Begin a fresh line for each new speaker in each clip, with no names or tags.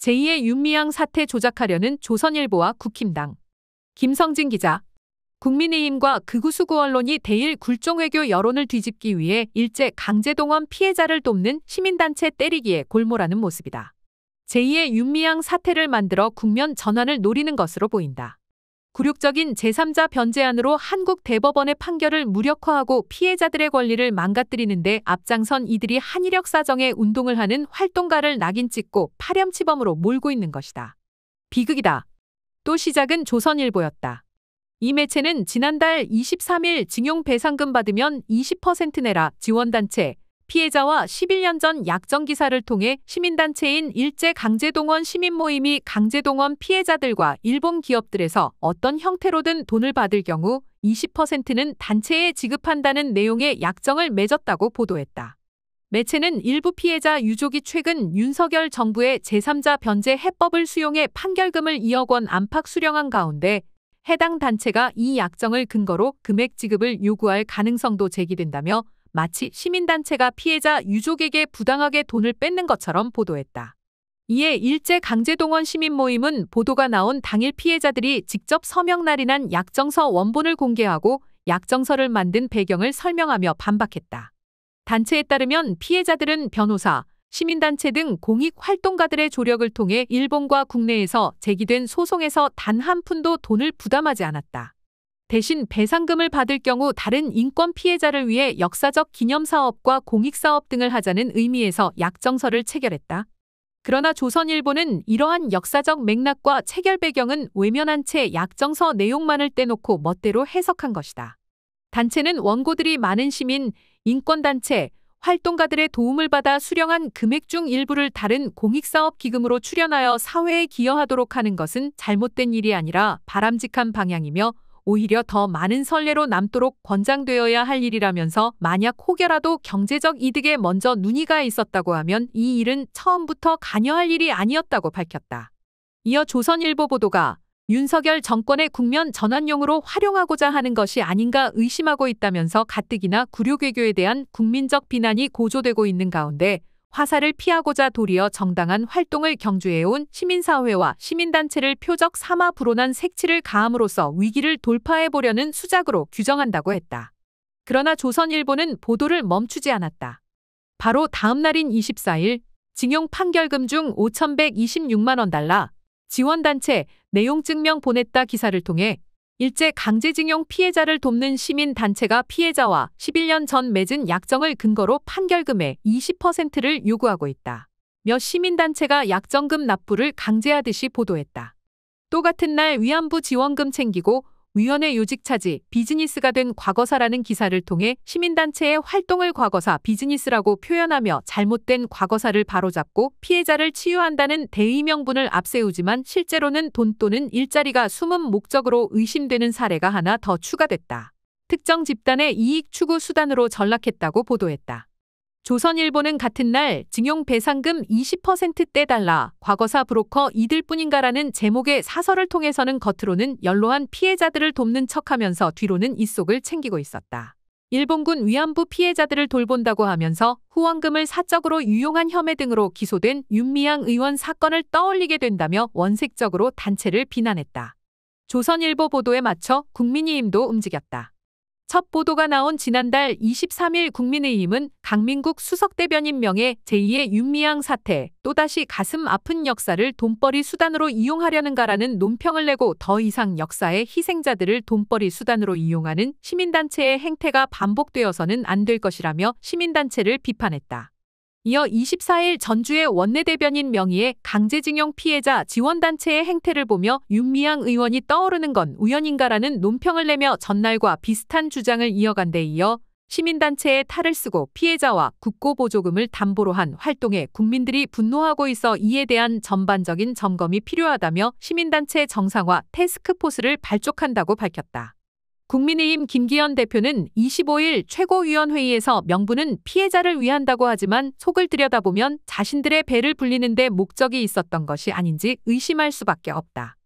제2의 윤미향 사태 조작하려는 조선일보와 국힘당. 김성진 기자. 국민의힘과 극우수구 언론이 대일 굴종외교 여론을 뒤집기 위해 일제 강제동원 피해자를 돕는 시민단체 때리기에 골몰하는 모습이다. 제2의 윤미향 사태를 만들어 국면 전환을 노리는 것으로 보인다. 굴욕적인 제3자 변제안으로 한국 대법원의 판결을 무력화하고 피해자들의 권리를 망가뜨리는데 앞장선 이들이 한일역 사정에 운동을 하는 활동가를 낙인 찍고 파렴치범으로 몰고 있는 것이다. 비극이다. 또 시작은 조선일보였다. 이 매체는 지난달 23일 징용 배상금 받으면 20% 내라 지원단체 피해자와 11년 전 약정 기사를 통해 시민단체인 일제강제동원 시민모임이 강제동원 피해자들과 일본 기업들에서 어떤 형태로든 돈을 받을 경우 20%는 단체에 지급한다는 내용의 약정을 맺었다고 보도했다. 매체는 일부 피해자 유족이 최근 윤석열 정부의 제3자 변제 해법을 수용해 판결금을 2억 원 안팎 수령한 가운데 해당 단체가 이 약정을 근거로 금액 지급을 요구할 가능성도 제기된다며 마치 시민단체가 피해자 유족에게 부당하게 돈을 뺏는 것처럼 보도했다. 이에 일제 강제동원 시민 모임은 보도가 나온 당일 피해자들이 직접 서명 날인한 약정서 원본을 공개하고 약정서를 만든 배경을 설명하며 반박했다. 단체에 따르면 피해자들은 변호사, 시민단체 등 공익 활동가들의 조력을 통해 일본과 국내에서 제기된 소송에서 단 한 푼도 돈을 부담하지 않았다. 대신 배상금을 받을 경우 다른 인권 피해자를 위해 역사적 기념 사업과 공익 사업 등을 하자는 의미에서 약정서를 체결했다. 그러나 조선일보는 이러한 역사적 맥락과 체결 배경은 외면한 채 약정서 내용만을 떼놓고 멋대로 해석한 것이다. 단체는 원고들이 많은 시민, 인권단체, 활동가들의 도움을 받아 수령한 금액 중 일부를 다른 공익사업 기금으로 출연하여 사회에 기여하도록 하는 것은 잘못된 일이 아니라 바람직한 방향이며 오히려 더 많은 선례로 남도록 권장되어야 할 일이라면서 만약 혹여라도 경제적 이득에 먼저 눈이 가 있었다고 하면 이 일은 처음부터 관여할 일이 아니었다고 밝혔다. 이어 조선일보 보도가 윤석열 정권의 국면 전환용으로 활용하고자 하는 것이 아닌가 의심하고 있다면서 가뜩이나 구류외교에 대한 국민적 비난이 고조되고 있는 가운데 화살을 피하고자 도리어 정당한 활동을 경주해온 시민사회와 시민단체를 표적 삼아 불온한 색칠을 가함으로써 위기를 돌파해보려는 수작으로 규정한다고 했다. 그러나 조선일보는 보도를 멈추지 않았다. 바로 다음 날인 24일 징용 판결금 중 5,126만 원 달라 지원단체 내용증명 보냈다 기사를 통해 일제 강제징용 피해자를 돕는 시민단체가 피해자와 11년 전 맺은 약정을 근거로 판결금의 20%를 요구하고 있다. 몇 시민단체가 약정금 납부를 강제하듯이 보도했다. 또 같은 날 위안부 지원금 챙기고 위원회 요직 차지, 비즈니스가 된 과거사라는 기사를 통해 시민단체의 활동을 과거사 비즈니스라고 표현하며 잘못된 과거사를 바로잡고 피해자를 치유한다는 대의 명분을 앞세우지만 실제로는 돈 또는 일자리가 숨은 목적으로 의심되는 사례가 하나 더 추가됐다. 특정 집단의 이익 추구 수단으로 전락했다고 보도했다. 조선일보는 같은 날징용 배상금 20%대 달라 과거사 브로커 이들 뿐인가라는 제목의 사설을 통해서는 겉으로는 연로한 피해자들을 돕는 척하면서 뒤로는 이속을 챙기고 있었다. 일본군 위안부 피해자들을 돌본다고 하면서 후원금을 사적으로 유용한 혐의 등으로 기소된 윤미향 의원 사건을 떠올리게 된다며 원색적으로 단체를 비난했다. 조선일보 보도에 맞춰 국민이힘도 움직였다. 첫 보도가 나온 지난달 23일 국민의힘은 강민국 수석대변인 명의 제2의 윤미향 사태, 또다시 가슴 아픈 역사를 돈벌이 수단으로 이용하려는가라는 논평을 내고 더 이상 역사의 희생자들을 돈벌이 수단으로 이용하는 시민단체의 행태가 반복되어서는 안 될 것이라며 시민단체를 비판했다. 이어 24일 전주의 원내대변인 명의의 강제징용 피해자 지원단체의 행태를 보며 윤미향 의원이 떠오르는 건 우연인가라는 논평을 내며 전날과 비슷한 주장을 이어간 데 이어 시민단체의 탈을 쓰고 피해자와 국고보조금을 담보로 한 활동에 국민들이 분노하고 있어 이에 대한 전반적인 점검이 필요하다며 시민단체 정상화 테스크포스를 발족한다고 밝혔다. 국민의힘 김기현 대표는 25일 최고위원회의에서 명분은 피해자를 위한다고 하지만 속을 들여다보면 자신들의 배를 불리는데 목적이 있었던 것이 아닌지 의심할 수밖에 없다.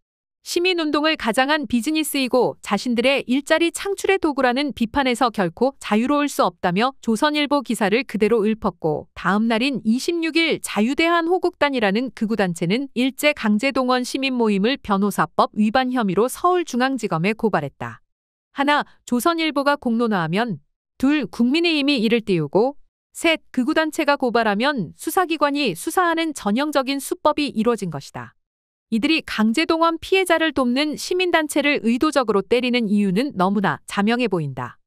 시민운동을 가장한 비즈니스이고 자신들의 일자리 창출의 도구라는 비판에서 결코 자유로울 수 없다며 조선일보 기사를 그대로 읊었고 다음 날인 26일 자유대한 호국단이라는 극우단체는 일제강제동원 시민 모임을 변호사법 위반 혐의로 서울중앙지검에 고발했다. 하나, 조선일보가 공론화하면 둘, 국민의힘이 이를 띄우고 셋, 극우단체가 고발하면 수사기관이 수사하는 전형적인 수법이 이루어진 것이다. 이들이 강제동원 피해자를 돕는 시민단체를 의도적으로 때리는 이유는 너무나 자명해 보인다.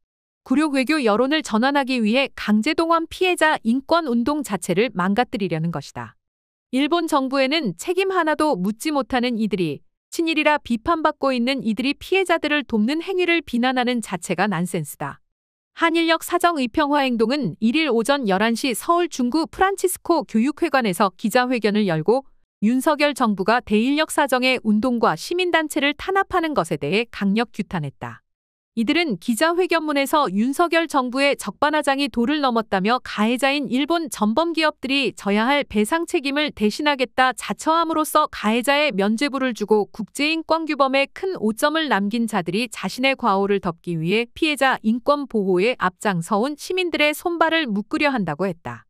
구욕외교 여론을 전환하기 위해 강제동원 피해자 인권운동 자체를 망가뜨리려는 것이다. 일본 정부에는 책임 하나도 묻지 못하는 이들이 친일이라 비판받고 있는 이들이 피해자들을 돕는 행위를 비난하는 자체가 난센스다. 한일역 사정 의평화 행동은 1일 오전 11시 서울 중구 프란치스코 교육회관에서 기자회견을 열고 윤석열 정부가 대일역 사정의 운동과 시민단체를 탄압하는 것에 대해 강력 규탄했다. 이들은 기자회견문에서 윤석열 정부의 적반하장이 도를 넘었다며 가해자인 일본 전범기업들이 져야 할 배상 책임을 대신하겠다 자처함으로써 가해자의 면죄부를 주고 국제인 권규범에큰 오점을 남긴 자들이 자신의 과오를 덮기 위해 피해자 인권 보호에 앞장서온 시민들의 손발을 묶으려 한다고 했다.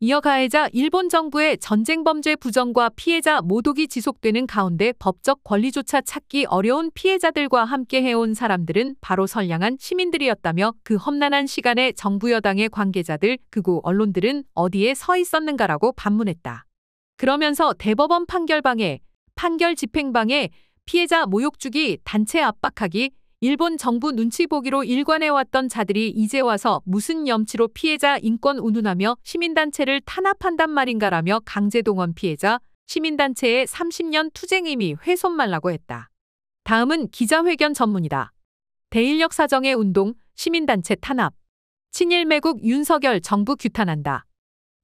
이어 가해자 일본 정부의 전쟁 범죄 부정과 피해자 모독이 지속되는 가운데 법적 권리조차 찾기 어려운 피해자들과 함께 해온 사람들은 바로 선량한 시민들이었다며 그 험난한 시간에 정부 여당의 관계자들 그고 언론들은 어디에 서 있었는가라고 반문했다. 그러면서 대법원 판결방해, 판결 집행방해, 피해자 모욕주기, 단체 압박하기, 일본 정부 눈치 보기로 일관해왔던 자들이 이제 와서 무슨 염치로 피해자 인권 운운하며 시민단체를 탄압한단 말인가라며 강제동원 피해자 시민단체의 30년 투쟁임이 훼손말라고 했다. 다음은 기자회견 전문이다. 대인력 사정의 운동, 시민단체 탄압. 친일 매국 윤석열 정부 규탄한다.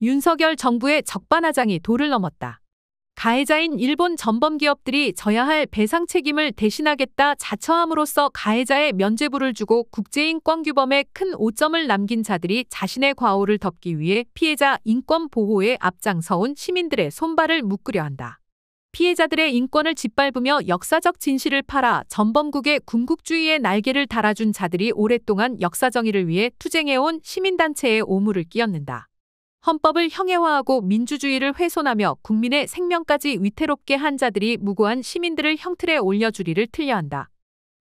윤석열 정부의 적반하장이 도를 넘었다. 가해자인 일본 전범 기업들이 져야 할 배상 책임을 대신하겠다 자처함으로써 가해자의 면죄부를 주고 국제인 권규범에 큰 오점을 남긴 자들이 자신의 과오를 덮기 위해 피해자 인권 보호에 앞장서온 시민들의 손발을 묶으려 한다. 피해자들의 인권을 짓밟으며 역사적 진실을 팔아 전범국의 군국주의의 날개를 달아준 자들이 오랫동안 역사 정의를 위해 투쟁해온 시민단체의 오물을 끼얹는다. 헌법을 형해화하고 민주주의를 훼손하며 국민의 생명까지 위태롭게 한 자들이 무고한 시민들을 형틀에 올려주리를 틀려한다.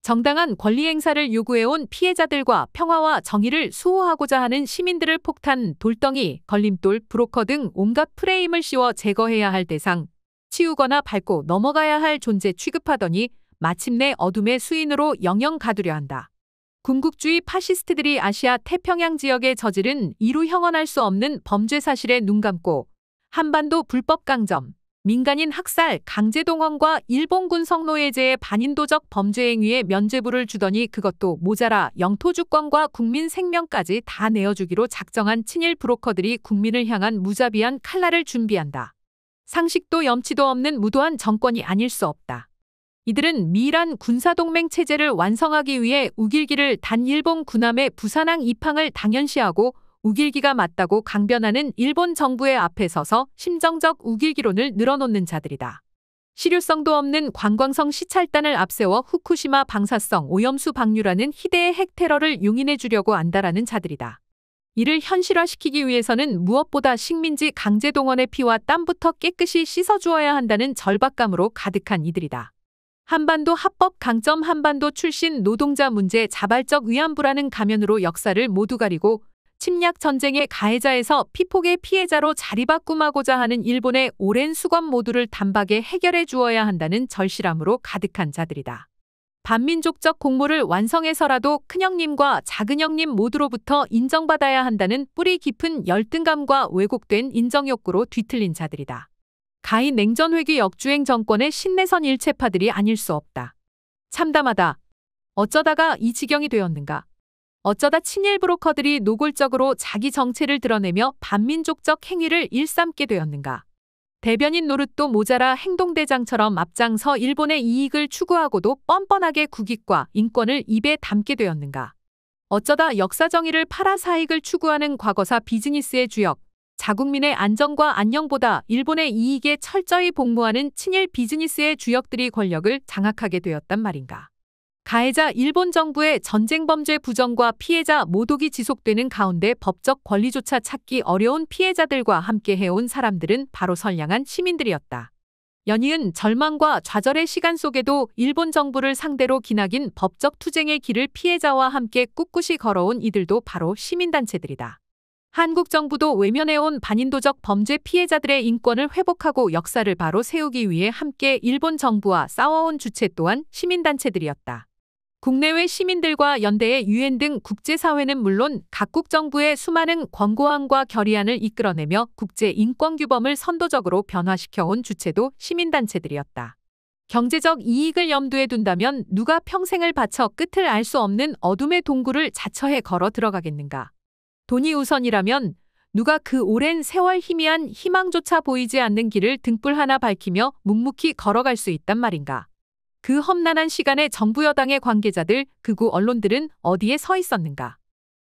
정당한 권리 행사를 요구해온 피해자들과 평화와 정의를 수호하고자 하는 시민들을 폭탄, 돌덩이, 걸림돌, 브로커 등 온갖 프레임을 씌워 제거해야 할 대상, 치우거나 밟고 넘어가야 할 존재 취급하더니 마침내 어둠의 수인으로 영영 가두려 한다. 군국주의 파시스트들이 아시아 태평양 지역에 저지른 이루 형언할 수 없는 범죄 사실에 눈 감고 한반도 불법 강점, 민간인 학살, 강제 동원과 일본군 성노예제의 반인도적 범죄 행위에 면죄부를 주더니 그것도 모자라 영토 주권과 국민 생명까지 다 내어주기로 작정한 친일 브로커들이 국민을 향한 무자비한 칼날을 준비한다. 상식도 염치도 없는 무도한 정권이 아닐 수 없다. 이들은 미란 군사동맹 체제를 완성하기 위해 우길기를 단 일본 군함의 부산항 입항을 당연시하고 우길기가 맞다고 강변하는 일본 정부의 앞에 서서 심정적 우길기론을 늘어놓는 자들이다. 실효성도 없는 관광성 시찰단을 앞세워 후쿠시마 방사성 오염수 방류라는 희대의 핵 테러를 용인해 주려고 안다라는 자들이다. 이를 현실화시키기 위해서는 무엇보다 식민지 강제동원의 피와 땀부터 깨끗이 씻어주어야 한다는 절박감으로 가득한 이들이다. 한반도 합법 강점 한반도 출신 노동자 문제 자발적 위안부라는 가면으로 역사를 모두 가리고 침략 전쟁의 가해자에서 피폭의 피해자로 자리바꿈하고자 하는 일본의 오랜 수건 모두를 단박에 해결해 주어야 한다는 절실함으로 가득한 자들이다. 반민족적 공모를 완성해서라도 큰형님과 작은형님 모두로부터 인정받아야 한다는 뿌리 깊은 열등감과 왜곡된 인정욕구로 뒤틀린 자들이다. 가인 냉전 회귀 역주행 정권의 신내선 일체파들이 아닐 수 없다. 참담하다. 어쩌다가 이 지경이 되었는가. 어쩌다 친일 브로커들이 노골적으로 자기 정체를 드러내며 반민족적 행위를 일삼게 되었는가. 대변인 노릇도 모자라 행동대장처럼 앞장서 일본의 이익을 추구하고도 뻔뻔하게 국익과 인권을 입에 담게 되었는가. 어쩌다 역사 정의를 팔아 사익을 추구하는 과거사 비즈니스의 주역, 자국민의 안전과 안녕보다 일본의 이익에 철저히 복무하는 친일 비즈니스의 주역들이 권력을 장악하게 되었단 말인가. 가해자 일본 정부의 전쟁 범죄 부정과 피해자 모독이 지속되는 가운데 법적 권리조차 찾기 어려운 피해자들과 함께 해온 사람들은 바로 선량한 시민들이었다. 연이은 절망과 좌절의 시간 속에도 일본 정부를 상대로 기나긴 법적 투쟁의 길을 피해자와 함께 꿋꿋이 걸어온 이들도 바로 시민단체들이다. 한국 정부도 외면해온 반인도적 범죄 피해자들의 인권을 회복하고 역사를 바로 세우기 위해 함께 일본 정부와 싸워온 주체 또한 시민단체들이었다. 국내외 시민들과 연대의 유엔 등 국제사회는 물론 각국 정부의 수많은 권고안과 결의안을 이끌어내며 국제인권규범을 선도적으로 변화시켜온 주체도 시민단체들이었다. 경제적 이익을 염두에 둔다면 누가 평생을 바쳐 끝을 알 수 없는 어둠의 동굴을 자처해 걸어 들어가겠는가. 돈이 우선이라면 누가 그 오랜 세월 희미한 희망조차 보이지 않는 길을 등불 하나 밝히며 묵묵히 걸어갈 수 있단 말인가. 그 험난한 시간에 정부 여당의 관계자들, 그 구 언론들은 어디에 서 있었는가.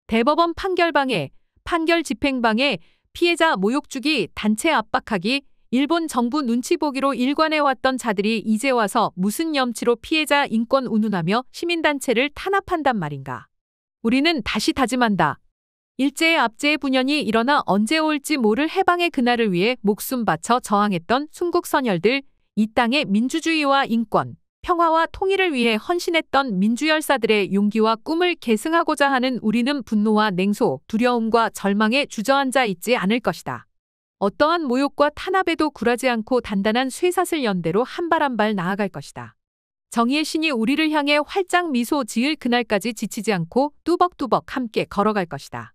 대법원 판결방에 판결 집행방에 피해자 모욕주기, 단체 압박하기, 일본 정부 눈치 보기로 일관해왔던 자들이 이제 와서 무슨 염치로 피해자 인권 운운하며 시민단체를 탄압한단 말인가. 우리는 다시 다짐한다. 일제의 압제의 분연이 일어나 언제 올지 모를 해방의 그날을 위해 목숨 바쳐 저항했던 순국선열들, 이 땅의 민주주의와 인권, 평화와 통일을 위해 헌신했던 민주열사들의 용기와 꿈을 계승하고자 하는 우리는 분노와 냉소, 두려움과 절망에 주저앉아 있지 않을 것이다. 어떠한 모욕과 탄압에도 굴하지 않고 단단한 쇠사슬 연대로 한 발 한 발 나아갈 것이다. 정의의 신이 우리를 향해 활짝 미소 지을 그날까지 지치지 않고 뚜벅뚜벅 함께 걸어갈 것이다.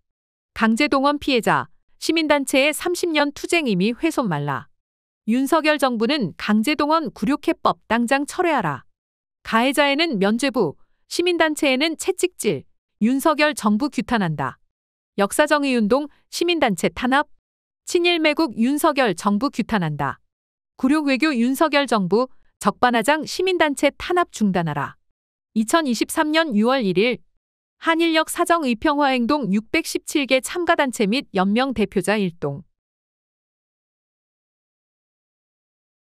강제동원 피해자, 시민단체의 30년 투쟁 이미 훼손 말라. 윤석열 정부는 강제동원 구류해법 당장 철회하라. 가해자에는 면죄부, 시민단체에는 채찍질, 윤석열 정부 규탄한다. 역사정의운동, 시민단체 탄압, 친일 매국 윤석열 정부 규탄한다. 구륙 외교 윤석열 정부, 적반하장 시민단체 탄압 중단하라. 2023년 6월 1일 한일역 사정의평화행동 617개 참가단체 및 연명 대표자 일동